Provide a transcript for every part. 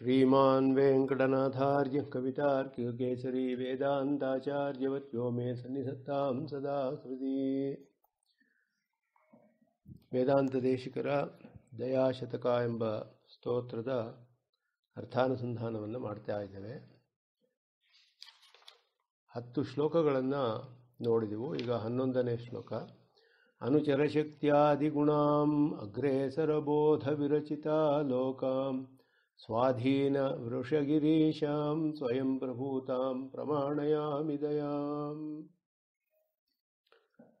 ಶ್ರೀಮಾನ್ वेङ्कटनाथार्यः कवितार्किकेसरी ಮೇ मे ಸದಾ ಹೃದಿ ವೇದಾಂತ ವೇದಾಂತದೇಶಿಕರ ದಯಾಶತಕ ಎಂಬ ಸ್ತೋತ್ರದ ಅರ್ಥಾನುಸಂಧಾನವನ್ನು ಮಾಡ್ತಾ ಇದ್ದೇವೆ ಹತ್ತು ಶ್ಲೋಕಗಳನ್ನು ನೋಡಿದೆವು ಈಗ ಹನ್ನೊಂದನೇ ಶ್ಲೋಕ ಅನುಚರಶಕ್ತಿಯಾದಿಗುಣಾಂ ವಿರಚಿತ ಲೋಕಾಂ ಸ್ವಾಧೀನ ವೃಷಗಿರೀಶಾಂ ಸ್ವಯಂ ಪ್ರಭೂತಾಂ ಪ್ರಮಾಣಯಾಮಿ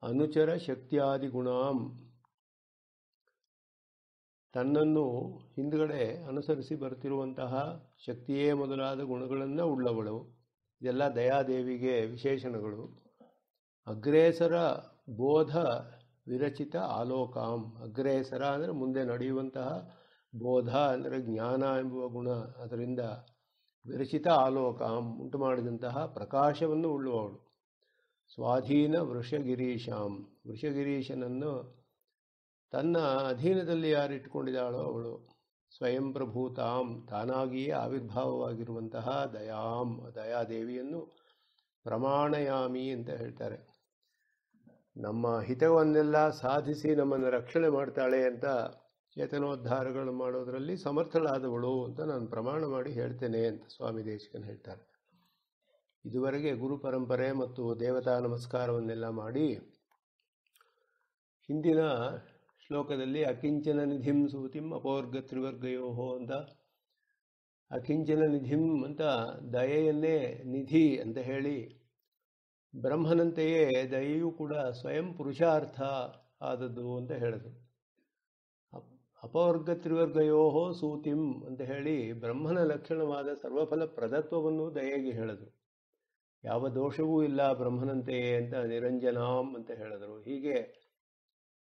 ಅನುಚರ ಅನುಚರ ಗುಣಾಂ ತನ್ನನ್ನು ಹಿಂದುಗಡೆ ಅನುಸರಿಸಿ ಬರ್ತಿರುವಂತಹ ಶಕ್ತಿಯೇ ಮೊದಲಾದ ಗುಣಗಳನ್ನು ಉಳ್ಳವಳು ಇದೆಲ್ಲ ದಯಾದೇವಿಗೆ ವಿಶೇಷಣಗಳು ಅಗ್ರೇಸರ ಬೋಧ ವಿರಚಿತ ಆಲೋಕಾಂ ಅಗ್ರೇಸರ ಅಂದರೆ ಮುಂದೆ ನಡೆಯುವಂತಹ ಬೋಧ ಅಂದರೆ ಜ್ಞಾನ ಎಂಬುವ ಗುಣ ಅದರಿಂದ ವಿರಚಿತ ಆಲೋಕ ಉಂಟು ಮಾಡಿದಂತಹ ಪ್ರಕಾಶವನ್ನು ಉಳ್ಳುವವಳು ಸ್ವಾಧೀನ ವೃಷಗಿರೀಶಾಂ ವೃಷಗಿರೀಶನನ್ನು ತನ್ನ ಅಧೀನದಲ್ಲಿ ಯಾರಿಟ್ಟುಕೊಂಡಿದ್ದಾಳೋ ಅವಳು ಸ್ವಯಂ ಪ್ರಭೂತಾಂ ತಾನಾಗಿಯೇ ಆವಿರ್ಭಾವವಾಗಿರುವಂತಹ ದಯಾಂ ದಯಾದೇವಿಯನ್ನು ಪ್ರಮಾಣಯಾಮಿ ಅಂತ ಹೇಳ್ತಾರೆ ನಮ್ಮ ಹಿತವನ್ನೆಲ್ಲ ಸಾಧಿಸಿ ನಮ್ಮನ್ನು ರಕ್ಷಣೆ ಮಾಡ್ತಾಳೆ ಅಂತ ಚೇತನೋದ್ಧಾರಗಳು ಮಾಡೋದರಲ್ಲಿ ಸಮರ್ಥಳಾದವಳು ಅಂತ ನಾನು ಪ್ರಮಾಣ ಮಾಡಿ ಹೇಳ್ತೇನೆ ಅಂತ ಸ್ವಾಮಿ ದೇಶಿಕನ್ ಹೇಳ್ತಾರೆ ಇದುವರೆಗೆ ಗುರು ಪರಂಪರೆ ಮತ್ತು ದೇವತಾ ನಮಸ್ಕಾರವನ್ನೆಲ್ಲ ಮಾಡಿ ಹಿಂದಿನ ಶ್ಲೋಕದಲ್ಲಿ ಅಕಿಂಚನ ನಿಧಿಂ ಸೂತಿಂ ಅಪೋರ್ಗ ತ್ರಿವರ್ಗಯೋಹೋ ಅಂತ ಅಕಿಂಚನ ನಿಧಿಂ ಅಂತ ದಯೆಯನ್ನೇ ನಿಧಿ ಅಂತ ಹೇಳಿ ಬ್ರಹ್ಮನಂತೆಯೇ ದಯೆಯು ಕೂಡ ಸ್ವಯಂ ಪುರುಷಾರ್ಥ ಆದದ್ದು ಅಂತ ಹೇಳಿದ್ರು ಅಪವರ್ಗ ತ್ರಿವರ್ಗಯೋಹೋ ಸೂತಿಂ ಅಂತ ಹೇಳಿ ಬ್ರಹ್ಮನ ಲಕ್ಷಣವಾದ ಸರ್ವಫಲ ಪ್ರದತ್ವವನ್ನು ದಯೆಗೆ ಹೇಳಿದರು ಯಾವ ದೋಷವೂ ಇಲ್ಲ ಬ್ರಹ್ಮನಂತೆಯೇ ಅಂತ ನಿರಂಜನಾಂ ಅಂತ ಹೇಳಿದರು ಹೀಗೆ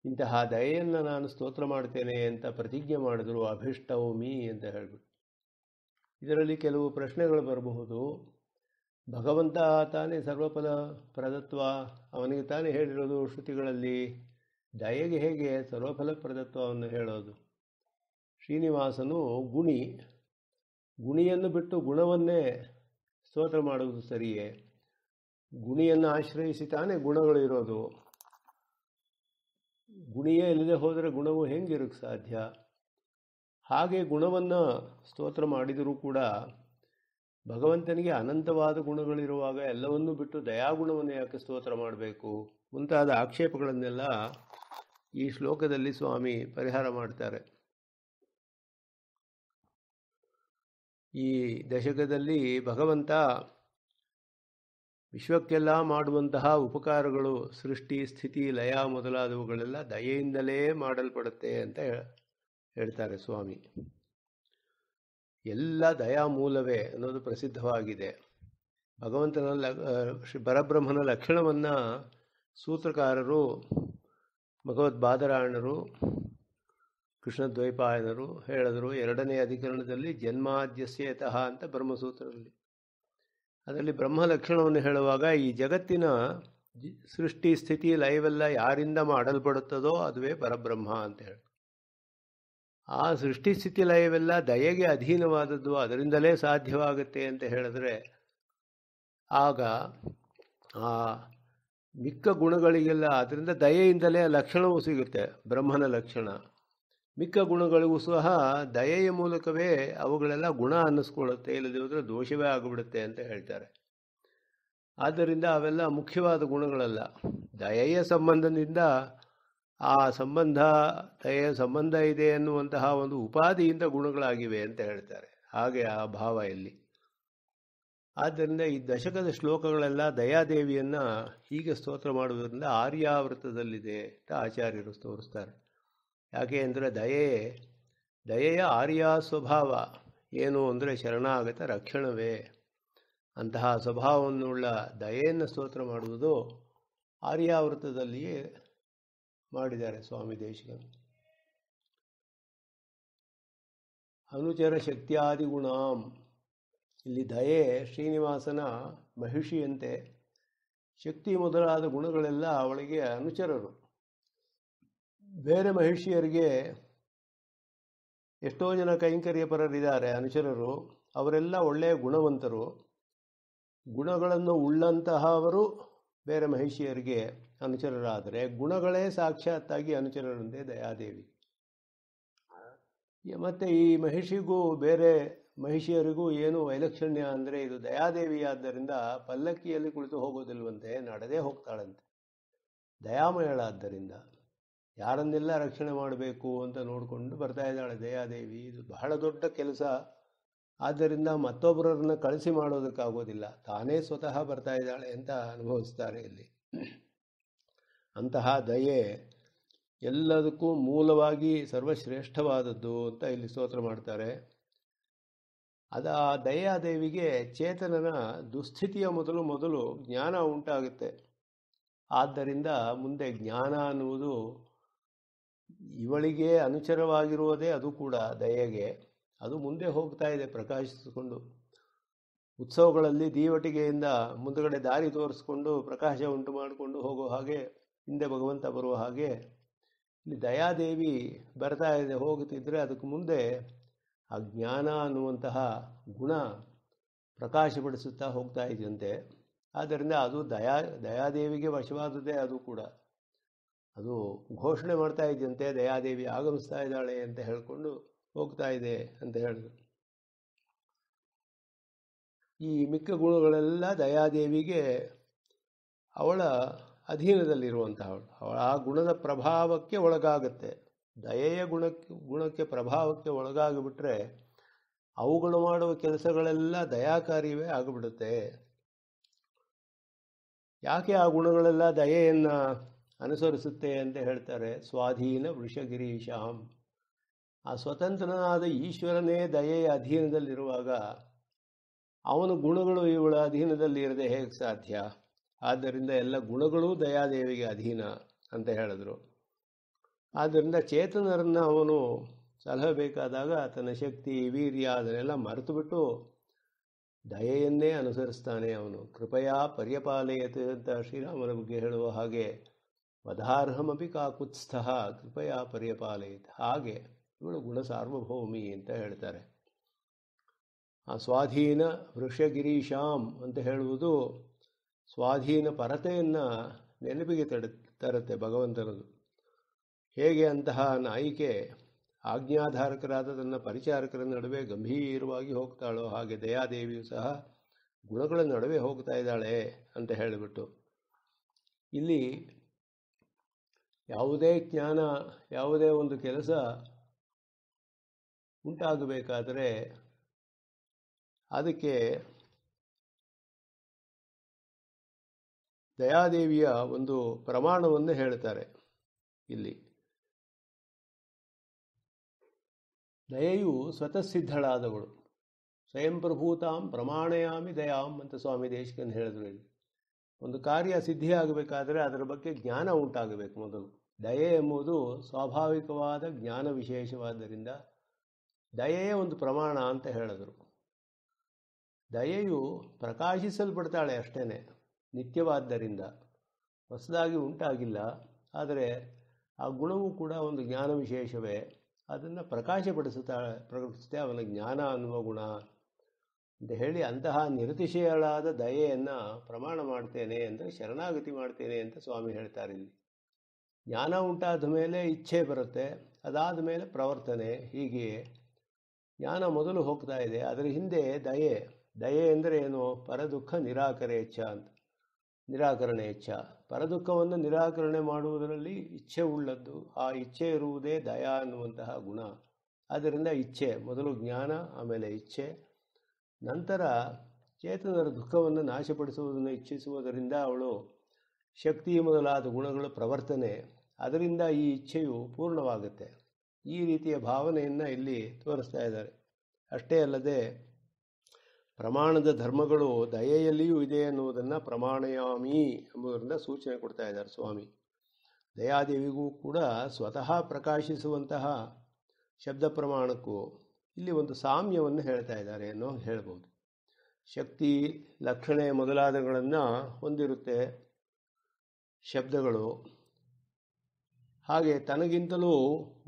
ಇಂತಹ ದಯೆಯನ್ನು ನಾನು ಸ್ತೋತ್ರ ಮಾಡ್ತೇನೆ ಅಂತ ಪ್ರತಿಜ್ಞೆ ಮಾಡಿದರು ಮೀ ಅಂತ ಹೇಳಿಬಿಟ್ಟು ಇದರಲ್ಲಿ ಕೆಲವು ಪ್ರಶ್ನೆಗಳು ಬರಬಹುದು ಭಗವಂತ ತಾನೇ ಸರ್ವಫಲ ಪ್ರದತ್ವ ಅವನಿಗೆ ತಾನೇ ಹೇಳಿರೋದು ಶ್ರುತಿಗಳಲ್ಲಿ ದಯೆಗೆ ಹೇಗೆ ಸರ್ವಫಲಪ್ರದತ್ವವನ್ನು ಹೇಳೋದು ಶ್ರೀನಿವಾಸನು ಗುಣಿ ಗುಣಿಯನ್ನು ಬಿಟ್ಟು ಗುಣವನ್ನೇ ಸ್ತೋತ್ರ ಮಾಡುವುದು ಸರಿಯೇ ಗುಣಿಯನ್ನು ಆಶ್ರಯಿಸಿ ತಾನೇ ಗುಣಗಳು ಇರೋದು ಗುಣಿಯೇ ಇಲ್ಲದೆ ಹೋದರೆ ಗುಣವು ಹೆಂಗಿರೋಕ್ಕೆ ಸಾಧ್ಯ ಹಾಗೆ ಗುಣವನ್ನು ಸ್ತೋತ್ರ ಮಾಡಿದರೂ ಕೂಡ ಭಗವಂತನಿಗೆ ಅನಂತವಾದ ಗುಣಗಳಿರುವಾಗ ಎಲ್ಲವನ್ನೂ ಬಿಟ್ಟು ದಯಾಗುಣವನ್ನು ಯಾಕೆ ಸ್ತೋತ್ರ ಮಾಡಬೇಕು ಮುಂತಾದ ಆಕ್ಷೇಪಗಳನ್ನೆಲ್ಲ ಈ ಶ್ಲೋಕದಲ್ಲಿ ಸ್ವಾಮಿ ಪರಿಹಾರ ಮಾಡ್ತಾರೆ ಈ ದಶಕದಲ್ಲಿ ಭಗವಂತ ವಿಶ್ವಕ್ಕೆಲ್ಲ ಮಾಡುವಂತಹ ಉಪಕಾರಗಳು ಸೃಷ್ಟಿ ಸ್ಥಿತಿ ಲಯ ಮೊದಲಾದವುಗಳೆಲ್ಲ ದಯೆಯಿಂದಲೇ ಮಾಡಲ್ಪಡುತ್ತೆ ಅಂತ ಹೇಳ್ತಾರೆ ಸ್ವಾಮಿ ಎಲ್ಲ ದಯಾ ಮೂಲವೇ ಅನ್ನೋದು ಪ್ರಸಿದ್ಧವಾಗಿದೆ ಭಗವಂತನ ಲ ಪರಬ್ರಹ್ಮನ ಲಕ್ಷಣವನ್ನು ಸೂತ್ರಕಾರರು ಬಾದರಾಯಣರು ಕೃಷ್ಣದ್ವೈಪಾಯನರು ಹೇಳಿದರು ಎರಡನೇ ಅಧಿಕರಣದಲ್ಲಿ ಜನ್ಮಾದ್ಯಸ್ಯೇತಃ ಅಂತ ಬ್ರಹ್ಮಸೂತ್ರದಲ್ಲಿ ಅದರಲ್ಲಿ ಬ್ರಹ್ಮ ಲಕ್ಷಣವನ್ನು ಹೇಳುವಾಗ ಈ ಜಗತ್ತಿನ ಸೃಷ್ಟಿ ಸ್ಥಿತಿ ಲೈವೆಲ್ಲ ಯಾರಿಂದ ಮಾಡಲ್ಪಡುತ್ತದೋ ಅದುವೇ ಪರಬ್ರಹ್ಮ ಅಂತ ಹೇಳಿ ಆ ಸೃಷ್ಟಿ ಸ್ಥಿತಿ ಲಯವೆಲ್ಲ ದಯೆಗೆ ಅಧೀನವಾದದ್ದು ಅದರಿಂದಲೇ ಸಾಧ್ಯವಾಗುತ್ತೆ ಅಂತ ಹೇಳಿದ್ರೆ ಆಗ ಆ ಮಿಕ್ಕ ಗುಣಗಳಿಗೆಲ್ಲ ಅದರಿಂದ ದಯೆಯಿಂದಲೇ ಲಕ್ಷಣವೂ ಸಿಗುತ್ತೆ ಬ್ರಹ್ಮನ ಲಕ್ಷಣ ಮಿಕ್ಕ ಗುಣಗಳಿಗೂ ಸಹ ದಯೆಯ ಮೂಲಕವೇ ಅವುಗಳೆಲ್ಲ ಗುಣ ಅನ್ನಿಸ್ಕೊಳ್ಳುತ್ತೆ ಇಲ್ಲದೇ ದೋಷವೇ ಆಗಿಬಿಡುತ್ತೆ ಅಂತ ಹೇಳ್ತಾರೆ ಆದ್ದರಿಂದ ಅವೆಲ್ಲ ಮುಖ್ಯವಾದ ಗುಣಗಳಲ್ಲ ದಯೆಯ ಸಂಬಂಧದಿಂದ ಆ ಸಂಬಂಧ ದಯೆಯ ಸಂಬಂಧ ಇದೆ ಎನ್ನುವಂತಹ ಒಂದು ಉಪಾಧಿಯಿಂದ ಗುಣಗಳಾಗಿವೆ ಅಂತ ಹೇಳ್ತಾರೆ ಹಾಗೆ ಆ ಭಾವ ಇಲ್ಲಿ ಆದ್ದರಿಂದ ಈ ದಶಕದ ಶ್ಲೋಕಗಳೆಲ್ಲ ದಯಾದೇವಿಯನ್ನು ಹೀಗೆ ಸ್ತೋತ್ರ ಮಾಡುವುದರಿಂದ ಆರ್ಯಾವೃತದಲ್ಲಿದೆ ಅಂತ ಆಚಾರ್ಯರು ತೋರಿಸ್ತಾರೆ ಯಾಕೆ ಅಂದರೆ ದಯೆ ದಯೆಯ ಆರ್ಯ ಸ್ವಭಾವ ಏನು ಅಂದರೆ ಶರಣಾಗತ ರಕ್ಷಣವೇ ಅಂತಹ ಸ್ವಭಾವವನ್ನುಳ್ಳ ದಯೆಯನ್ನು ಸ್ತೋತ್ರ ಮಾಡುವುದು ಆರ್ಯಾವೃತದಲ್ಲಿಯೇ ಮಾಡಿದ್ದಾರೆ ಸ್ವಾಮಿ ದೇಶಿಕನು ಅನುಚರ ಶಕ್ತಿಯಾದಿಗುಣಾಂ ಇಲ್ಲಿ ದಯೆ ಶ್ರೀನಿವಾಸನ ಮಹಿಷಿಯಂತೆ ಶಕ್ತಿ ಮೊದಲಾದ ಗುಣಗಳೆಲ್ಲ ಅವಳಿಗೆ ಅನುಚರರು ಬೇರೆ ಮಹಿಷಿಯರಿಗೆ ಎಷ್ಟೋ ಜನ ಕೈಂಕರ್ಯಪರರಿದ್ದಾರೆ ಅನುಚರರು ಅವರೆಲ್ಲ ಒಳ್ಳೆಯ ಗುಣವಂತರು ಗುಣಗಳನ್ನು ಉಳ್ಳಂತಹವರು ಬೇರೆ ಮಹಿಷಿಯರಿಗೆ ಅನುಚರರಾದರೆ ಗುಣಗಳೇ ಸಾಕ್ಷಾತ್ತಾಗಿ ಅನುಚರರಂತೆ ದಯಾದೇವಿ ಮತ್ತು ಈ ಮಹಿಷಿಗೂ ಬೇರೆ ಮಹಿಷಿಯರಿಗೂ ಏನು ವೈಲಕ್ಷಣ್ಯ ಅಂದರೆ ಇದು ದಯಾದೇವಿಯಾದ್ದರಿಂದ ಪಲ್ಲಕ್ಕಿಯಲ್ಲಿ ಕುಳಿತು ಹೋಗೋದಿಲ್ವಂತೆ ನಡೆದೇ ಹೋಗ್ತಾಳಂತೆ ದಯಾಮಯಳಾದ್ದರಿಂದ ಯಾರನ್ನೆಲ್ಲ ರಕ್ಷಣೆ ಮಾಡಬೇಕು ಅಂತ ನೋಡಿಕೊಂಡು ಬರ್ತಾ ಇದ್ದಾಳೆ ದಯಾದೇವಿ ಇದು ಬಹಳ ದೊಡ್ಡ ಕೆಲಸ ಆದ್ದರಿಂದ ಮತ್ತೊಬ್ಬರನ್ನು ಕಳಿಸಿ ಮಾಡೋದಕ್ಕಾಗೋದಿಲ್ಲ ತಾನೇ ಸ್ವತಃ ಬರ್ತಾ ಇದ್ದಾಳೆ ಅಂತ ಅನುಭವಿಸ್ತಾರೆ ಇಲ್ಲಿ ಅಂತಹ ದಯೆ ಎಲ್ಲದಕ್ಕೂ ಮೂಲವಾಗಿ ಸರ್ವಶ್ರೇಷ್ಠವಾದದ್ದು ಅಂತ ಇಲ್ಲಿ ಸ್ತೋತ್ರ ಮಾಡ್ತಾರೆ ಆ ದಯಾದೇವಿಗೆ ಚೇತನನ ದುಸ್ಥಿತಿಯ ಮೊದಲು ಮೊದಲು ಜ್ಞಾನ ಉಂಟಾಗುತ್ತೆ ಆದ್ದರಿಂದ ಮುಂದೆ ಜ್ಞಾನ ಅನ್ನುವುದು ಇವಳಿಗೆ ಅನುಚರವಾಗಿರುವುದೇ ಅದು ಕೂಡ ದಯೆಗೆ ಅದು ಮುಂದೆ ಹೋಗ್ತಾ ಇದೆ ಪ್ರಕಾಶಿಸಿಕೊಂಡು ಉತ್ಸವಗಳಲ್ಲಿ ದೀವಟಿಗೆಯಿಂದ ಮುಂದುಗಡೆ ದಾರಿ ತೋರಿಸ್ಕೊಂಡು ಪ್ರಕಾಶ ಉಂಟು ಮಾಡಿಕೊಂಡು ಹೋಗೋ ಹಾಗೆ ಹಿಂದೆ ಭಗವಂತ ಬರುವ ಹಾಗೆ ಇಲ್ಲಿ ದಯಾದೇವಿ ಬರ್ತಾ ಇದೆ ಹೋಗುತ್ತಿದ್ದರೆ ಅದಕ್ಕೆ ಮುಂದೆ ಆ ಜ್ಞಾನ ಅನ್ನುವಂತಹ ಗುಣ ಪ್ರಕಾಶಪಡಿಸುತ್ತಾ ಹೋಗ್ತಾ ಇದೆಯಂತೆ ಆದ್ದರಿಂದ ಅದು ದಯಾ ದಯಾದೇವಿಗೆ ವಶವಾದದ್ದೇ ಅದು ಕೂಡ ಅದು ಘೋಷಣೆ ಮಾಡ್ತಾ ಇದೆಯಂತೆ ದಯಾದೇವಿ ಆಗಮಿಸ್ತಾ ಇದ್ದಾಳೆ ಅಂತ ಹೇಳಿಕೊಂಡು ಹೋಗ್ತಾ ಇದೆ ಅಂತ ಹೇಳಿದ್ರು ಈ ಮಿಕ್ಕ ಗುಣಗಳೆಲ್ಲ ದಯಾದೇವಿಗೆ ಅವಳ ಅಧೀನದಲ್ಲಿರುವಂತಹ ಅವಳ ಆ ಗುಣದ ಪ್ರಭಾವಕ್ಕೆ ಒಳಗಾಗುತ್ತೆ ದಯೆಯ ಗುಣಕ್ಕೆ ಗುಣಕ್ಕೆ ಪ್ರಭಾವಕ್ಕೆ ಒಳಗಾಗಿಬಿಟ್ರೆ ಅವುಗಳು ಮಾಡುವ ಕೆಲಸಗಳೆಲ್ಲ ದಯಾಕಾರಿವೇ ಆಗಿಬಿಡುತ್ತೆ ಯಾಕೆ ಆ ಗುಣಗಳೆಲ್ಲ ದಯೆಯನ್ನು ಅನುಸರಿಸುತ್ತೆ ಅಂತ ಹೇಳ್ತಾರೆ ಸ್ವಾಧೀನ ವೃಷಗಿರೀಶಾಂ ಆ ಸ್ವತಂತ್ರನಾದ ಈಶ್ವರನೇ ದಯೆಯ ಅಧೀನದಲ್ಲಿರುವಾಗ ಅವನ ಗುಣಗಳು ಇವಳ ಅಧೀನದಲ್ಲಿ ಇರದೆ ಹೇಗೆ ಸಾಧ್ಯ ಆದ್ದರಿಂದ ಎಲ್ಲ ಗುಣಗಳೂ ದಯಾದೇವಿಗೆ ಅಧೀನ ಅಂತ ಹೇಳಿದ್ರು ಆದ್ದರಿಂದ ಚೇತನರನ್ನು ಅವನು ಸಲಹಬೇಕಾದಾಗ ತನ್ನ ಶಕ್ತಿ ವೀರ್ಯ ಅದನ್ನೆಲ್ಲ ಮರೆತುಬಿಟ್ಟು ದಯೆಯನ್ನೇ ಅನುಸರಿಸ್ತಾನೆ ಅವನು ಕೃಪಯಾ ಪರ್ಯಪಾಲಯತ್ ಅಂತ ಶ್ರೀರಾಮನ ಬಗ್ಗೆ ಹೇಳುವ ಹಾಗೆ ಪದಾರ್ಹಮಪಿ ಕಾಕುತ್ಸ್ಥಃ ಕೃಪಯಾ ಪರ್ಯಪಾಲಯತ ಹಾಗೆ ಇವಳು ಗುಣ ಸಾರ್ವಭೌಮಿ ಅಂತ ಹೇಳ್ತಾರೆ ಆ ಸ್ವಾಧೀನ ವೃಷಗಿರೀಶಾಮ್ ಅಂತ ಹೇಳುವುದು ಸ್ವಾಧೀನ ಪರತೆಯನ್ನು ನೆನಪಿಗೆ ತಡ ತರುತ್ತೆ ಭಗವಂತನದು ಹೇಗೆ ಅಂತಹ ನಾಯಿಕೆ ಆಜ್ಞಾಧಾರಕರಾದ ತನ್ನ ಪರಿಚಾರಕರ ನಡುವೆ ಗಂಭೀರವಾಗಿ ಹೋಗ್ತಾಳೋ ಹಾಗೆ ದಯಾದೇವಿಯು ಸಹ ಗುಣಗಳ ನಡುವೆ ಹೋಗ್ತಾ ಇದ್ದಾಳೆ ಅಂತ ಹೇಳಿಬಿಟ್ಟು ಇಲ್ಲಿ ಯಾವುದೇ ಜ್ಞಾನ ಯಾವುದೇ ಒಂದು ಕೆಲಸ ಉಂಟಾಗಬೇಕಾದರೆ ಅದಕ್ಕೆ ದಯಾದೇವಿಯ ಒಂದು ಪ್ರಮಾಣವನ್ನು ಹೇಳ್ತಾರೆ ಇಲ್ಲಿ ದಯೆಯು ಸ್ವತಃಸಿದ್ಧಳಾದವಳು ಸ್ವಯಂ ಪ್ರಭೂತಾಂ ಪ್ರಮಾಣಯಾಮಿ ದಯಾಂ ಅಂತ ಸ್ವಾಮಿ ದೇಶಕನ್ ಹೇಳಿದ್ರು ಇಲ್ಲಿ ಒಂದು ಕಾರ್ಯ ಸಿದ್ಧಿಯಾಗಬೇಕಾದರೆ ಅದರ ಬಗ್ಗೆ ಜ್ಞಾನ ಉಂಟಾಗಬೇಕು ಮೊದಲು ದಯೆ ಎಂಬುದು ಸ್ವಾಭಾವಿಕವಾದ ಜ್ಞಾನ ವಿಶೇಷವಾದ್ದರಿಂದ ದಯೆಯೇ ಒಂದು ಪ್ರಮಾಣ ಅಂತ ಹೇಳಿದರು ದಯೆಯು ಪ್ರಕಾಶಿಸಲ್ಪಡ್ತಾಳೆ ಅಷ್ಟೇ ನಿತ್ಯವಾದ್ದರಿಂದ ಹೊಸದಾಗಿ ಉಂಟಾಗಿಲ್ಲ ಆದರೆ ಆ ಗುಣವು ಕೂಡ ಒಂದು ಜ್ಞಾನ ವಿಶೇಷವೇ ಅದನ್ನು ಪ್ರಕಾಶಪಡಿಸುತ್ತಾ ಪ್ರಕಟಿಸುತ್ತೆ ಅವನ ಜ್ಞಾನ ಅನ್ನುವ ಗುಣ ಅಂತ ಹೇಳಿ ಅಂತಹ ನಿರತಿಶಯಳಾದ ದಯೆಯನ್ನು ಪ್ರಮಾಣ ಮಾಡ್ತೇನೆ ಅಂದರೆ ಶರಣಾಗತಿ ಮಾಡ್ತೇನೆ ಅಂತ ಸ್ವಾಮಿ ಹೇಳ್ತಾರೆ ಇಲ್ಲಿ ಜ್ಞಾನ ಉಂಟಾದ ಮೇಲೆ ಇಚ್ಛೆ ಬರುತ್ತೆ ಅದಾದ ಮೇಲೆ ಪ್ರವರ್ತನೆ ಹೀಗೆಯೇ ಜ್ಞಾನ ಮೊದಲು ಹೋಗ್ತಾ ಇದೆ ಅದರ ಹಿಂದೆ ದಯೆ ದಯೆ ಅಂದರೆ ಏನು ಪರದುಃಖ ನಿರಾಕರೇಚ್ಛ ಅಂತ ನಿರಾಕರಣೆ ಇಚ್ಛ ಪರದುಃಖವನ್ನು ನಿರಾಕರಣೆ ಮಾಡುವುದರಲ್ಲಿ ಇಚ್ಛೆ ಉಳ್ಳದ್ದು ಆ ಇಚ್ಛೆ ಇರುವುದೇ ದಯಾ ಅನ್ನುವಂತಹ ಗುಣ ಆದ್ದರಿಂದ ಇಚ್ಛೆ ಮೊದಲು ಜ್ಞಾನ ಆಮೇಲೆ ಇಚ್ಛೆ ನಂತರ ಚೇತನರ ದುಃಖವನ್ನು ನಾಶಪಡಿಸುವುದನ್ನು ಇಚ್ಛಿಸುವುದರಿಂದ ಅವಳು ಶಕ್ತಿ ಮೊದಲಾದ ಗುಣಗಳ ಪ್ರವರ್ತನೆ ಅದರಿಂದ ಈ ಇಚ್ಛೆಯು ಪೂರ್ಣವಾಗುತ್ತೆ ಈ ರೀತಿಯ ಭಾವನೆಯನ್ನು ಇಲ್ಲಿ ತೋರಿಸ್ತಾ ಇದ್ದಾರೆ ಅಷ್ಟೇ ಅಲ್ಲದೆ ಪ್ರಮಾಣದ ಧರ್ಮಗಳು ದಯೆಯಲ್ಲಿಯೂ ಇದೆ ಎನ್ನುವುದನ್ನು ಪ್ರಮಾಣಯಾಮಿ ಎಂಬುದರಿಂದ ಸೂಚನೆ ಕೊಡ್ತಾ ಇದ್ದಾರೆ ಸ್ವಾಮಿ ದಯಾದೇವಿಗೂ ಕೂಡ ಸ್ವತಃ ಪ್ರಕಾಶಿಸುವಂತಹ ಶಬ್ದ ಪ್ರಮಾಣಕ್ಕೂ ಇಲ್ಲಿ ಒಂದು ಸಾಮ್ಯವನ್ನು ಹೇಳ್ತಾ ಇದ್ದಾರೆ ಅನ್ನೋ ಹೇಳ್ಬೋದು ಶಕ್ತಿ ಲಕ್ಷಣೆ ಮೊದಲಾದಗಳನ್ನು ಹೊಂದಿರುತ್ತೆ ಶಬ್ದಗಳು ಹಾಗೆ ತನಗಿಂತಲೂ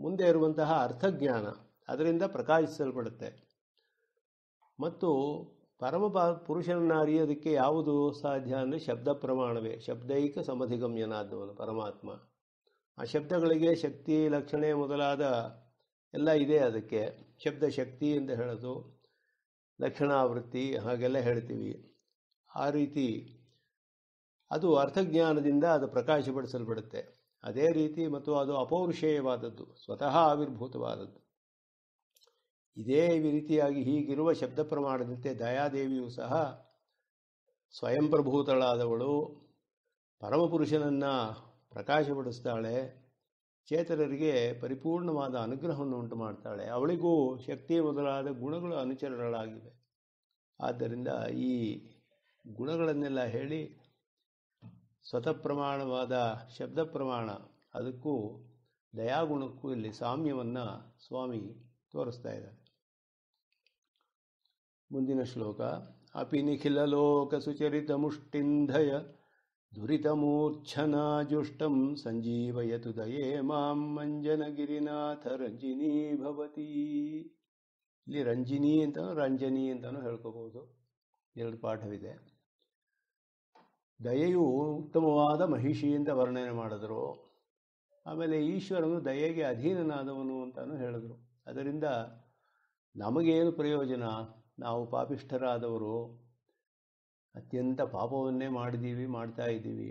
ಮುಂದೆ ಇರುವಂತಹ ಅರ್ಥಜ್ಞಾನ ಅದರಿಂದ ಪ್ರಕಾಶಿಸಲ್ಪಡುತ್ತೆ ಮತ್ತು ಪರಮ ಪುರುಷನನ್ನಾರಿ ಅದಕ್ಕೆ ಯಾವುದು ಸಾಧ್ಯ ಅಂದರೆ ಶಬ್ದ ಪ್ರಮಾಣವೇ ಶಬ್ದೈಕ ಸಮಧಿಗಮ್ಯನಾದವನು ಪರಮಾತ್ಮ ಆ ಶಬ್ದಗಳಿಗೆ ಶಕ್ತಿ ಲಕ್ಷಣೆ ಮೊದಲಾದ ಎಲ್ಲ ಇದೆ ಅದಕ್ಕೆ ಶಬ್ದ ಶಕ್ತಿ ಅಂತ ಹೇಳೋದು ಲಕ್ಷಣಾವೃತ್ತಿ ಹಾಗೆಲ್ಲ ಹೇಳ್ತೀವಿ ಆ ರೀತಿ ಅದು ಅರ್ಥಜ್ಞಾನದಿಂದ ಅದು ಪ್ರಕಾಶಪಡಿಸಲ್ಪಡುತ್ತೆ ಅದೇ ರೀತಿ ಮತ್ತು ಅದು ಅಪೌರುಷೇಯವಾದದ್ದು ಸ್ವತಃ ಆವಿರ್ಭೂತವಾದದ್ದು ಇದೇ ರೀತಿಯಾಗಿ ಹೀಗಿರುವ ಶಬ್ದ ಪ್ರಮಾಣದಂತೆ ದಯಾದೇವಿಯೂ ಸಹ ಸ್ವಯಂಪ್ರಭೂತಳಾದವಳು ಪರಮಪುರುಷನನ್ನು ಪ್ರಕಾಶಪಡಿಸ್ತಾಳೆ ಚೇತನರಿಗೆ ಪರಿಪೂರ್ಣವಾದ ಅನುಗ್ರಹವನ್ನು ಉಂಟು ಮಾಡ್ತಾಳೆ ಅವಳಿಗೂ ಶಕ್ತಿ ಮೊದಲಾದ ಗುಣಗಳು ಅನುಚರಣಗಳಾಗಿವೆ ಆದ್ದರಿಂದ ಈ ಗುಣಗಳನ್ನೆಲ್ಲ ಹೇಳಿ ಸ್ವತಃ ಪ್ರಮಾಣವಾದ ಶಬ್ದ ಪ್ರಮಾಣ ಅದಕ್ಕೂ ದಯಾಗುಣಕ್ಕೂ ಇಲ್ಲಿ ಸಾಮ್ಯವನ್ನು ಸ್ವಾಮಿ ತೋರಿಸ್ತಾ ಇದ್ದಾರೆ ಮುಂದಿನ ಶ್ಲೋಕ ಅಪಿ ನಿಖಿಲ ಲೋಕ ಸುಚರಿತ ಮುಷ್ಟಿಂಧಯ ದುರಿತಮೂರ್ಛನಾಜುಷ್ಟಂ ಸಂಜೀವಯತು ದಯೇ ಮಾಂ ಮಂಜನಗಿರಿನಾಥ ರಂಜಿನಿ ಭವತಿ ಇಲ್ಲಿ ರಂಜಿನಿ ಅಂತ ರಂಜನಿ ಅಂತಲೂ ಹೇಳ್ಕೋಬಹುದು ಎರಡು ಪಾಠವಿದೆ ದಯೆಯು ಉತ್ತಮವಾದ ಮಹಿಷಿ ಅಂತ ವರ್ಣನೆ ಮಾಡಿದ್ರು ಆಮೇಲೆ ಈಶ್ವರನು ದಯೆಗೆ ಅಧೀನನಾದವನು ಅಂತಲೂ ಹೇಳಿದ್ರು ಅದರಿಂದ ನಮಗೇನು ಪ್ರಯೋಜನ ನಾವು ಪಾಪಿಷ್ಠರಾದವರು ಅತ್ಯಂತ ಪಾಪವನ್ನೇ ಮಾಡಿದ್ದೀವಿ ಮಾಡ್ತಾ ಇದ್ದೀವಿ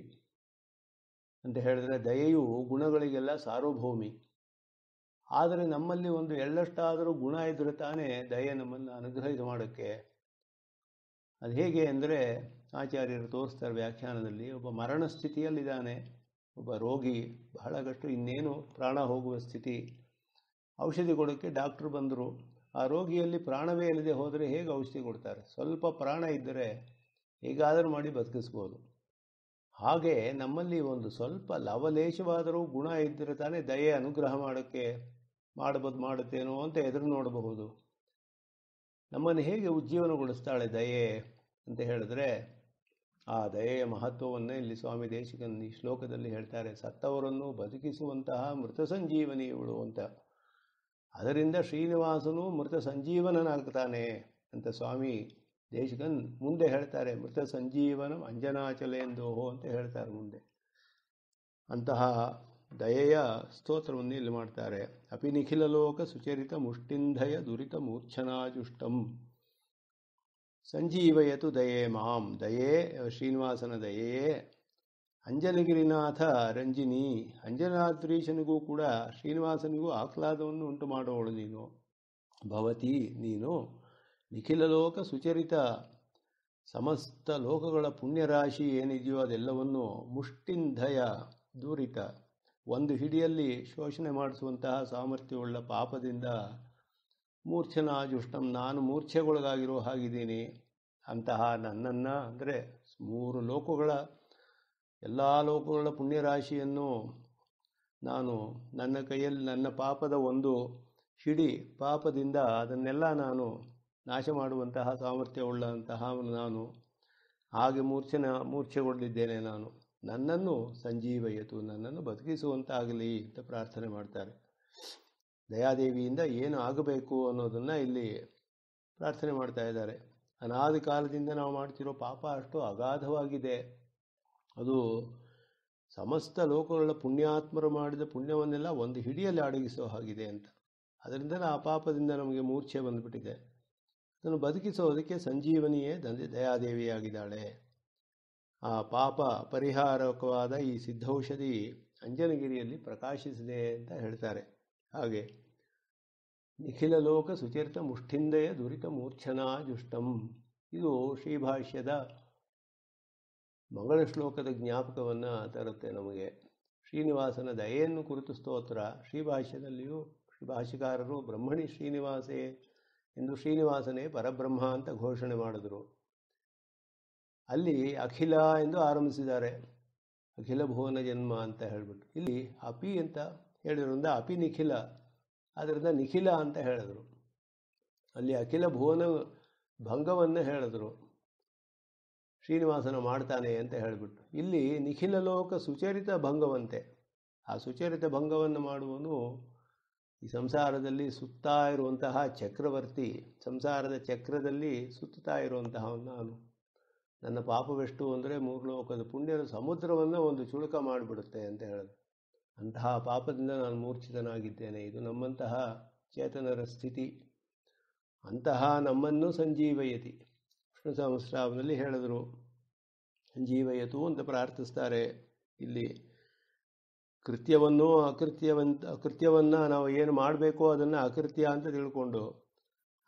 ಅಂತ ಹೇಳಿದ್ರೆ ದಯೆಯು ಗುಣಗಳಿಗೆಲ್ಲ ಸಾರ್ವಭೌಮಿ ಆದರೆ ನಮ್ಮಲ್ಲಿ ಒಂದು ಎಳ್ಳಷ್ಟಾದರೂ ಗುಣ ಇದ್ದರೆ ತಾನೇ ದಯೆ ನಮ್ಮನ್ನು ಅನುಗ್ರಹ ಇದು ಮಾಡೋಕ್ಕೆ ಅದು ಹೇಗೆ ಅಂದರೆ ಆಚಾರ್ಯರು ತೋರಿಸ್ತಾರೆ ವ್ಯಾಖ್ಯಾನದಲ್ಲಿ ಒಬ್ಬ ಮರಣ ಸ್ಥಿತಿಯಲ್ಲಿದ್ದಾನೆ ಒಬ್ಬ ರೋಗಿ ಬಹಳ ಕಷ್ಟು ಇನ್ನೇನು ಪ್ರಾಣ ಹೋಗುವ ಸ್ಥಿತಿ ಔಷಧಿ ಕೊಡೋಕ್ಕೆ ಡಾಕ್ಟ್ರು ಬಂದರು ಆ ರೋಗಿಯಲ್ಲಿ ಪ್ರಾಣವೇ ಇಲ್ಲದೆ ಹೋದರೆ ಹೇಗೆ ಔಷಧಿ ಕೊಡ್ತಾರೆ ಸ್ವಲ್ಪ ಪ್ರಾಣ ಇದ್ದರೆ ಹೇಗಾದರೂ ಮಾಡಿ ಬದುಕಿಸ್ಬೋದು ಹಾಗೆ ನಮ್ಮಲ್ಲಿ ಒಂದು ಸ್ವಲ್ಪ ಲವಲೇಶವಾದರೂ ಗುಣ ಇದ್ದರೆ ತಾನೇ ದಯೆ ಅನುಗ್ರಹ ಮಾಡೋಕ್ಕೆ ಮಾಡಬಹುದು ಮಾಡುತ್ತೇನೋ ಅಂತ ಎದುರು ನೋಡಬಹುದು ನಮ್ಮನ್ನು ಹೇಗೆ ಉಜ್ಜೀವನಗೊಳಿಸ್ತಾಳೆ ದಯೆ ಅಂತ ಹೇಳಿದ್ರೆ ಆ ದಯೆಯ ಮಹತ್ವವನ್ನು ಇಲ್ಲಿ ಸ್ವಾಮಿ ದೇಶಿಕನ್ ಈ ಶ್ಲೋಕದಲ್ಲಿ ಹೇಳ್ತಾರೆ ಸತ್ತವರನ್ನು ಬದುಕಿಸುವಂತಹ ಮೃತ ಸಂಜೀವನಿ ಇವಳು ಅಂತ ಅದರಿಂದ ಶ್ರೀನಿವಾಸನು ಮೃತ ಸಂಜೀವನನಾಗ್ತಾನೆ ಅಂತ ಸ್ವಾಮಿ ದೇಶಕನ್ ಮುಂದೆ ಹೇಳ್ತಾರೆ ಮೃತ ಸಂಜೀವನ ಅಂಜನಾಚಲೆಂದೋಹೋ ಅಂತ ಹೇಳ್ತಾರೆ ಮುಂದೆ ಅಂತಹ ದಯೆಯ ಸ್ತೋತ್ರವನ್ನು ಇಲ್ಲಿ ಮಾಡ್ತಾರೆ ಅಪಿ ನಿಖಿಲ ಲೋಕ ಸುಚರಿತ ಮುಷ್ಟಿಂಧಯ ದುರಿತ ಮೂರ್ಛನಾಜುಷ್ಟಂ ಸಂಜೀವಯತು ದಯೇ ಮಾಂ ದಯೇ ಶ್ರೀನಿವಾಸನ ದಯೆಯೇ ಅಂಜನಗಿರಿನಾಥ ರಂಜಿನಿ ಅಂಜನಾದ್ರೀಶನಿಗೂ ಕೂಡ ಶ್ರೀನಿವಾಸನಿಗೂ ಆಹ್ಲಾದವನ್ನು ಉಂಟು ಮಾಡೋವಳು ನೀನು ಭವತಿ ನೀನು ನಿಖಿಲ ಲೋಕ ಸುಚರಿತ ಸಮಸ್ತ ಲೋಕಗಳ ಪುಣ್ಯರಾಶಿ ಏನಿದೆಯೋ ಅದೆಲ್ಲವನ್ನು ಮುಷ್ಟಿಂಧಯ ದೂರಿತ ಒಂದು ಹಿಡಿಯಲ್ಲಿ ಶೋಷಣೆ ಮಾಡಿಸುವಂತಹ ಸಾಮರ್ಥ್ಯವುಳ್ಳ ಪಾಪದಿಂದ ಮೂರ್ಛನಾಜುಷ್ಟಂ ನಾನು ಮೂರ್ಛೆಗೊಳಗಾಗಿರೋ ಹಾಗಿದ್ದೀನಿ ಅಂತಹ ನನ್ನನ್ನು ಅಂದರೆ ಮೂರು ಲೋಕಗಳ ಎಲ್ಲ ಲೋಕಗಳ ಪುಣ್ಯರಾಶಿಯನ್ನು ನಾನು ನನ್ನ ಕೈಯಲ್ಲಿ ನನ್ನ ಪಾಪದ ಒಂದು ಹಿಡಿ ಪಾಪದಿಂದ ಅದನ್ನೆಲ್ಲ ನಾನು ನಾಶ ಮಾಡುವಂತಹ ಸಾಮರ್ಥ್ಯವುಳ್ಳಂತಹ ನಾನು ಹಾಗೆ ಮೂರ್ಛೆನ ಮೂರ್ಛೆಗೊಂಡಿದ್ದೇನೆ ನಾನು ನನ್ನನ್ನು ಸಂಜೀವಯಿತು ನನ್ನನ್ನು ಬದುಕಿಸುವಂತಾಗಲಿ ಅಂತ ಪ್ರಾರ್ಥನೆ ಮಾಡ್ತಾರೆ ದಯಾದೇವಿಯಿಂದ ಏನು ಆಗಬೇಕು ಅನ್ನೋದನ್ನು ಇಲ್ಲಿ ಪ್ರಾರ್ಥನೆ ಮಾಡ್ತಾ ಇದ್ದಾರೆ ಅನಾದಿ ಕಾಲದಿಂದ ನಾವು ಮಾಡ್ತಿರೋ ಪಾಪ ಅಷ್ಟು ಅಗಾಧವಾಗಿದೆ ಅದು ಸಮಸ್ತ ಲೋಕಗಳ ಪುಣ್ಯಾತ್ಮರು ಮಾಡಿದ ಪುಣ್ಯವನ್ನೆಲ್ಲ ಒಂದು ಹಿಡಿಯಲ್ಲಿ ಅಡಗಿಸೋ ಹಾಗಿದೆ ಅಂತ ಅದರಿಂದಲೇ ಆ ಪಾಪದಿಂದ ನಮಗೆ ಮೂರ್ಛೆ ಬಂದುಬಿಟ್ಟಿದೆ ಅದನ್ನು ಬದುಕಿಸೋದಕ್ಕೆ ಸಂಜೀವನಿಯೇ ದಂದೆ ದಯಾದೇವಿಯಾಗಿದ್ದಾಳೆ ಆ ಪಾಪ ಪರಿಹಾರಕವಾದ ಈ ಸಿದ್ಧೌಷಧಿ ಅಂಜನಗಿರಿಯಲ್ಲಿ ಪ್ರಕಾಶಿಸಿದೆ ಅಂತ ಹೇಳ್ತಾರೆ ಹಾಗೆ ನಿಖಿಲ ಲೋಕ ಸುತೀರ್ಥ ಮುಷ್ಠಿಂದೆಯ ದುರಿತ ಮೂರ್ಛನಾ ಜುಷ್ಟಂ ಇದು ಶ್ರೀಭಾಷ್ಯದ ಮಂಗಳ ಶ್ಲೋಕದ ಜ್ಞಾಪಕವನ್ನು ತರುತ್ತೆ ನಮಗೆ ಶ್ರೀನಿವಾಸನ ದಯೆಯನ್ನು ಕುರಿತು ಸ್ತೋತ್ರ ಶ್ರೀಭಾಷ್ಯದಲ್ಲಿಯೂ ಭಾಷಿಕಾರರು ಬ್ರಹ್ಮಣಿ ಶ್ರೀನಿವಾಸೇ ಎಂದು ಶ್ರೀನಿವಾಸನೇ ಪರಬ್ರಹ್ಮ ಅಂತ ಘೋಷಣೆ ಮಾಡಿದರು ಅಲ್ಲಿ ಅಖಿಲ ಎಂದು ಆರಂಭಿಸಿದ್ದಾರೆ ಅಖಿಲ ಭುವನ ಜನ್ಮ ಅಂತ ಹೇಳಿಬಿಟ್ಟು ಇಲ್ಲಿ ಅಪಿ ಅಂತ ಹೇಳಿದ್ರಿಂದ ಅಪಿ ನಿಖಿಲ ಆದ್ದರಿಂದ ನಿಖಿಲ ಅಂತ ಹೇಳಿದರು ಅಲ್ಲಿ ಅಖಿಲ ಭುವನ ಭಂಗವನ್ನು ಹೇಳಿದರು ಶ್ರೀನಿವಾಸನ ಮಾಡ್ತಾನೆ ಅಂತ ಹೇಳಿಬಿಟ್ಟು ಇಲ್ಲಿ ನಿಖಿಲ ಲೋಕ ಸುಚರಿತ ಭಂಗವಂತೆ ಆ ಸುಚರಿತ ಭಂಗವನ್ನು ಮಾಡುವನು ಈ ಸಂಸಾರದಲ್ಲಿ ಸುತ್ತಾ ಇರುವಂತಹ ಚಕ್ರವರ್ತಿ ಸಂಸಾರದ ಚಕ್ರದಲ್ಲಿ ಸುತ್ತಾ ಇರುವಂತಹ ನಾನು ನನ್ನ ಪಾಪವೆಷ್ಟು ಅಂದರೆ ಮೂರು ಲೋಕದ ಪುಣ್ಯದ ಸಮುದ್ರವನ್ನು ಒಂದು ಚುಳುಕ ಮಾಡಿಬಿಡುತ್ತೆ ಅಂತ ಹೇಳೋದು ಅಂತಹ ಪಾಪದಿಂದ ನಾನು ಮೂರ್ಛಿತನಾಗಿದ್ದೇನೆ ಇದು ನಮ್ಮಂತಹ ಚೇತನರ ಸ್ಥಿತಿ ಅಂತಹ ನಮ್ಮನ್ನು ಸಂಜೀವಯತಿ ಕೃತಾಮಸ್ರಾವದಲ್ಲಿ ಹೇಳಿದರು ಜೀವಯತು ಅಂತ ಪ್ರಾರ್ಥಿಸ್ತಾರೆ ಇಲ್ಲಿ ಕೃತ್ಯವನ್ನು ಅಕೃತ್ಯವಂತ ಕೃತ್ಯವನ್ನು ನಾವು ಏನು ಮಾಡಬೇಕೋ ಅದನ್ನು ಅಕೃತ್ಯ ಅಂತ ತಿಳ್ಕೊಂಡು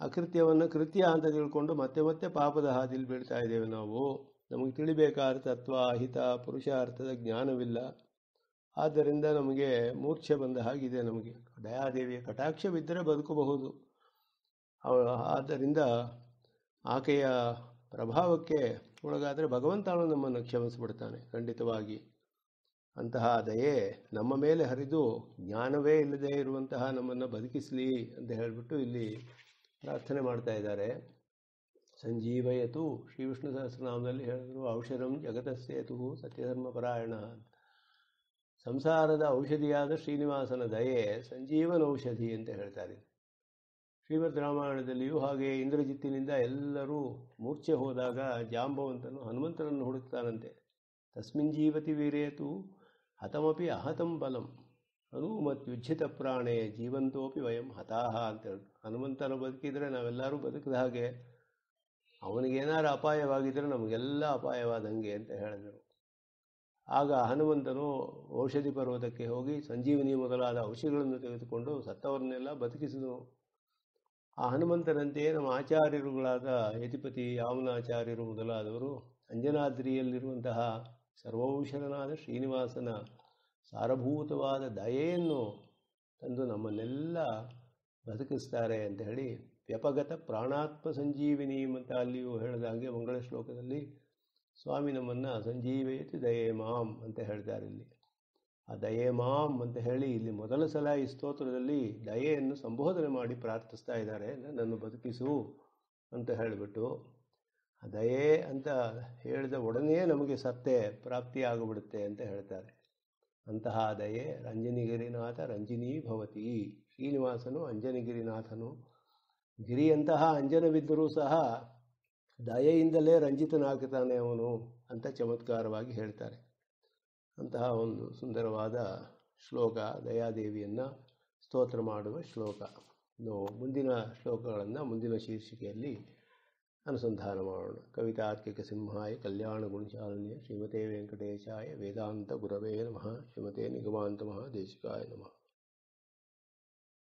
ಅಕೃತ್ಯವನ್ನು ಕೃತ್ಯ ಅಂತ ತಿಳ್ಕೊಂಡು ಮತ್ತೆ ಮತ್ತೆ ಪಾಪದ ಹಾದಿಲಿ ಬೀಳ್ತಾ ಇದ್ದೇವೆ ನಾವು ನಮಗೆ ತಿಳಿಬೇಕಾದ ತತ್ವ ಅಹಿತ ಪುರುಷಾರ್ಥದ ಜ್ಞಾನವಿಲ್ಲ ಆದ್ದರಿಂದ ನಮಗೆ ಮೂರ್ಛೆ ಬಂದ ಹಾಗಿದೆ ನಮಗೆ ದಯಾದೇವಿಯ ಕಟಾಕ್ಷವಿದ್ದರೆ ಬದುಕಬಹುದು ಆದ್ದರಿಂದ ಆಕೆಯ ಪ್ರಭಾವಕ್ಕೆ ಒಳಗಾದರೆ ಭಗವಂತನು ನಮ್ಮನ್ನು ಕ್ಷಮಿಸಿಬಿಡ್ತಾನೆ ಖಂಡಿತವಾಗಿ ಅಂತಹ ದಯೆ ನಮ್ಮ ಮೇಲೆ ಹರಿದು ಜ್ಞಾನವೇ ಇಲ್ಲದೆ ಇರುವಂತಹ ನಮ್ಮನ್ನು ಬದುಕಿಸಲಿ ಅಂತ ಹೇಳಿಬಿಟ್ಟು ಇಲ್ಲಿ ಪ್ರಾರ್ಥನೆ ಮಾಡ್ತಾ ಇದ್ದಾರೆ ಸಂಜೀವಯತು ಶ್ರೀ ವಿಷ್ಣು ಸಹಸ್ರನಾಮದಲ್ಲಿ ಹೇಳಿದ್ರು ಔಷಧಂ ಸತ್ಯಧರ್ಮ ಸತ್ಯಧರ್ಮಪರಾಯಣ ಸಂಸಾರದ ಔಷಧಿಯಾದ ಶ್ರೀನಿವಾಸನ ದಯೆ ಸಂಜೀವನ ಔಷಧಿ ಅಂತ ಹೇಳ್ತಾರೆ ಶ್ರೀಮದ್ ರಾಮಾಯಣದಲ್ಲಿಯೂ ಹಾಗೆ ಇಂದ್ರಜಿತ್ತಿನಿಂದ ಎಲ್ಲರೂ ಮೂರ್ಛೆ ಹೋದಾಗ ಜಾಂಬವಂತನು ಹನುಮಂತನನ್ನು ಹುಡುಕ್ತಾನಂತೆ ತಸ್ಮಿನ್ ಜೀವತಿ ವೀರೇತು ಹತಮಪಿ ಅಹತಂ ಬಲಂ ಯುಜ್ಜಿತ ಪ್ರಾಣೇ ಜೀವಂತೋಪಿ ವಯಂ ಹತಾಹ ಅಂತ ಹೇಳಿದ್ರು ಹನುಮಂತನ ಬದುಕಿದರೆ ನಾವೆಲ್ಲರೂ ಬದುಕಿದ ಹಾಗೆ ಅವನಿಗೇನಾರು ಅಪಾಯವಾಗಿದ್ದರೆ ನಮಗೆಲ್ಲ ಅಪಾಯವಾದಂಗೆ ಅಂತ ಹೇಳಿದರು ಆಗ ಹನುಮಂತನು ಔಷಧಿ ಪರ್ವತಕ್ಕೆ ಹೋಗಿ ಸಂಜೀವಿನಿ ಮೊದಲಾದ ಔಷಧಿಗಳನ್ನು ತೆಗೆದುಕೊಂಡು ಸತ್ತವರನ್ನೆಲ್ಲ ಬದುಕಿಸಿದನು ಆ ಹನುಮಂತನಂತೆಯೇ ನಮ್ಮ ಆಚಾರ್ಯರುಗಳಾದ ಯತಿಪತಿ ಯಾವನಾಚಾರ್ಯರು ಮೊದಲಾದವರು ಅಂಜನಾದ್ರಿಯಲ್ಲಿರುವಂತಹ ಸರ್ವೌಷಧನಾದ ಶ್ರೀನಿವಾಸನ ಸಾರಭೂತವಾದ ದಯೆಯನ್ನು ತಂದು ನಮ್ಮನ್ನೆಲ್ಲ ಬದುಕಿಸ್ತಾರೆ ಅಂತ ಹೇಳಿ ವ್ಯಪಗತ ಪ್ರಾಣಾತ್ಮ ಸಂಜೀವಿನಿ ಅಂತ ಅಲ್ಲಿಯೂ ಹೇಳಿದ ಹಾಗೆ ಮಂಗಳ ಶ್ಲೋಕದಲ್ಲಿ ಸ್ವಾಮಿ ನಮ್ಮನ್ನು ಸಂಜೀವಯತಿ ದಯೆ ಮಾಂ ಅಂತ ಹೇಳ್ತಾರೆ ಇಲ್ಲಿ ಆ ದಯೆ ಮಾಂ ಅಂತ ಹೇಳಿ ಇಲ್ಲಿ ಮೊದಲ ಸಲ ಈ ಸ್ತೋತ್ರದಲ್ಲಿ ದಯೆಯನ್ನು ಸಂಬೋಧನೆ ಮಾಡಿ ಪ್ರಾರ್ಥಿಸ್ತಾ ಇದ್ದಾರೆ ನನ್ನನ್ನು ಬದುಕಿಸು ಅಂತ ಹೇಳಿಬಿಟ್ಟು ದಯೆ ಅಂತ ಹೇಳಿದ ಒಡನೆಯೇ ನಮಗೆ ಸತ್ತೆ ಪ್ರಾಪ್ತಿಯಾಗಿಬಿಡುತ್ತೆ ಅಂತ ಹೇಳ್ತಾರೆ ಅಂತಹ ದಯೆ ರಂಜನಿಗಿರಿನಾಥ ರಂಜಿನೀ ಭವತಿ ಶ್ರೀನಿವಾಸನು ಅಂಜನಗಿರಿನಾಥನು ಗಿರಿಯಂತಹ ಅಂಜನವಿದ್ದರೂ ಸಹ ದಯೆಯಿಂದಲೇ ರಂಜಿತನಾಗ್ತಾನೆ ಅವನು ಅಂತ ಚಮತ್ಕಾರವಾಗಿ ಹೇಳ್ತಾರೆ ಅಂತಹ ಒಂದು ಸುಂದರವಾದ ಶ್ಲೋಕ ದಯಾದೇವಿಯನ್ನು ಸ್ತೋತ್ರ ಮಾಡುವ ಶ್ಲೋಕ ನಾವು ಮುಂದಿನ ಶ್ಲೋಕಗಳನ್ನು ಮುಂದಿನ ಶೀರ್ಷಿಕೆಯಲ್ಲಿ ಅನುಸಂಧಾನ ಮಾಡೋಣ ಕವಿತಾತ್ಕಿಕ ಸಿಂಹಾಯ ಕಲ್ಯಾಣ ಗುಣಶಾಲಿನಿಯ ಶ್ರೀಮತೆ ವೆಂಕಟೇಶಾಯ ವೇದಾಂತ ಗುರವೇ ನಮಃ ಶ್ರೀಮತೆ ನಿಗಮಾಂತ ಮಹಾದೇಶಿಕಾಯ ನಮಃ